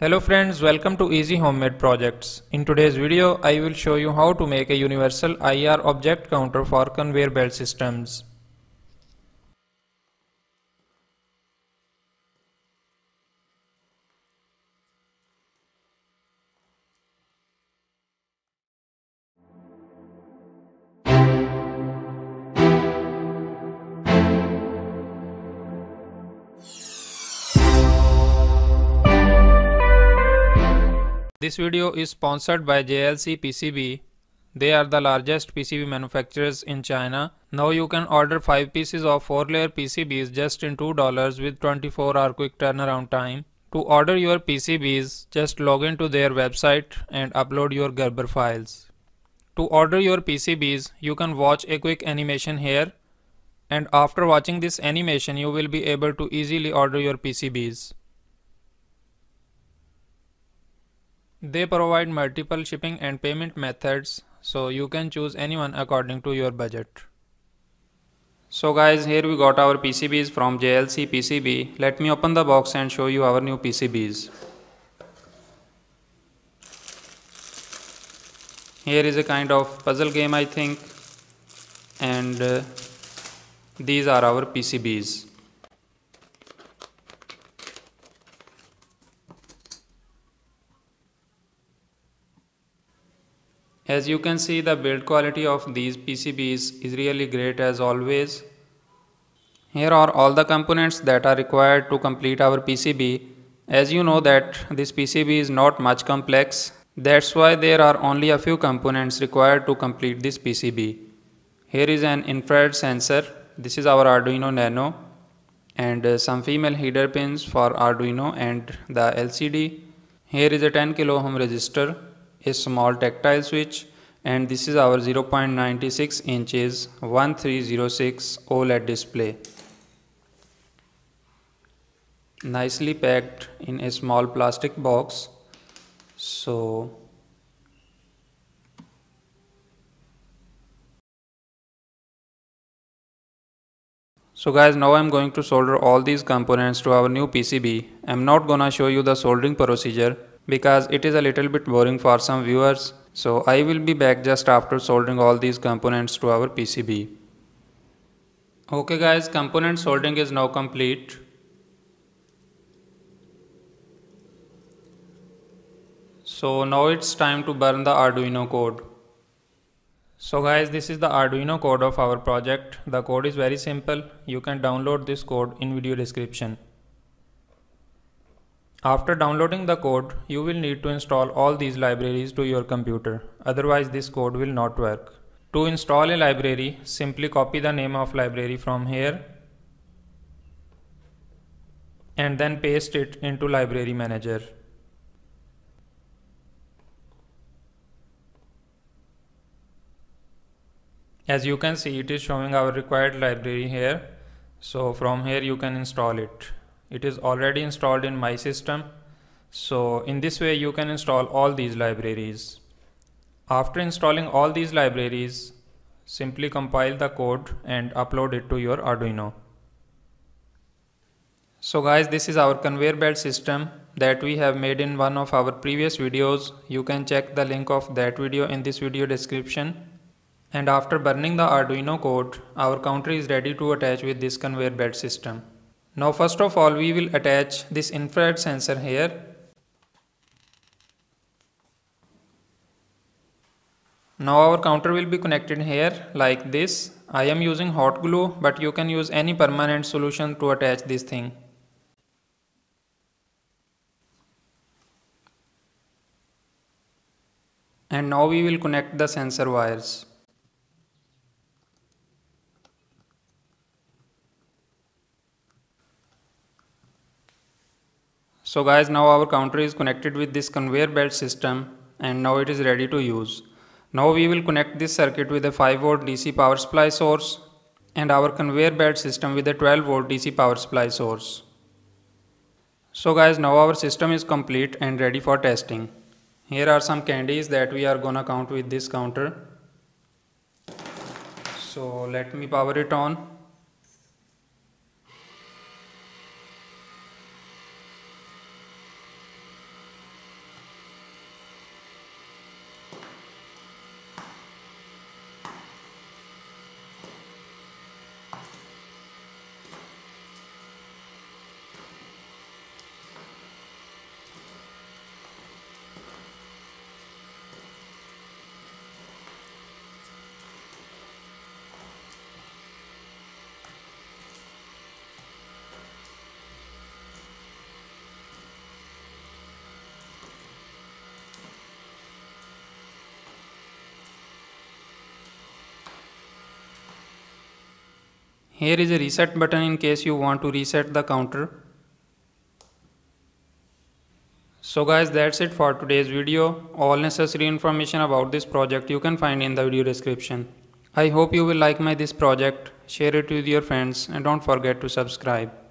Hello friends, welcome to Easy Homemade Projects. In today's video, I will show you how to make a universal IR object counter for conveyor belt systems. This video is sponsored by JLC PCB. They are the largest PCB manufacturers in China. Now you can order 5 pieces of 4 layer PCBs just in $2 with 24 hour quick turnaround time. To order your PCBs, just log into their website and upload your Gerber files. To order your PCBs, you can watch a quick animation here and after watching this animation you will be able to easily order your PCBs. They provide multiple shipping and payment methods so you can choose anyone according to your budget. So guys here we got our PCBs from JLC PCB. Let me open the box and show you our new PCBs. Here is a kind of puzzle game I think and uh, these are our PCBs. As you can see the build quality of these PCBs is really great as always. Here are all the components that are required to complete our PCB. As you know that this PCB is not much complex. That's why there are only a few components required to complete this PCB. Here is an infrared sensor. This is our Arduino Nano and uh, some female header pins for Arduino and the LCD. Here is a 10 kilo ohm resistor a small tactile switch and this is our 0.96 inches 1306 OLED display nicely packed in a small plastic box so So guys now I'm going to solder all these components to our new PCB. I'm not gonna show you the soldering procedure because it is a little bit boring for some viewers. So I will be back just after soldering all these components to our PCB. Okay guys, component soldering is now complete. So now it's time to burn the Arduino code. So guys, this is the Arduino code of our project. The code is very simple. You can download this code in video description. After downloading the code, you will need to install all these libraries to your computer, otherwise this code will not work. To install a library, simply copy the name of library from here and then paste it into library manager. As you can see, it is showing our required library here. So from here you can install it it is already installed in my system so in this way you can install all these libraries after installing all these libraries simply compile the code and upload it to your Arduino so guys this is our conveyor belt system that we have made in one of our previous videos you can check the link of that video in this video description and after burning the Arduino code, our counter is ready to attach with this conveyor belt system. Now first of all we will attach this infrared sensor here. Now our counter will be connected here like this. I am using hot glue but you can use any permanent solution to attach this thing. And now we will connect the sensor wires. So guys now our counter is connected with this conveyor belt system and now it is ready to use. Now we will connect this circuit with a 5 volt DC power supply source and our conveyor belt system with a 12 volt DC power supply source. So guys now our system is complete and ready for testing. Here are some candies that we are gonna count with this counter. So let me power it on. Here is a reset button in case you want to reset the counter. So guys that's it for today's video. All necessary information about this project you can find in the video description. I hope you will like my this project, share it with your friends and don't forget to subscribe.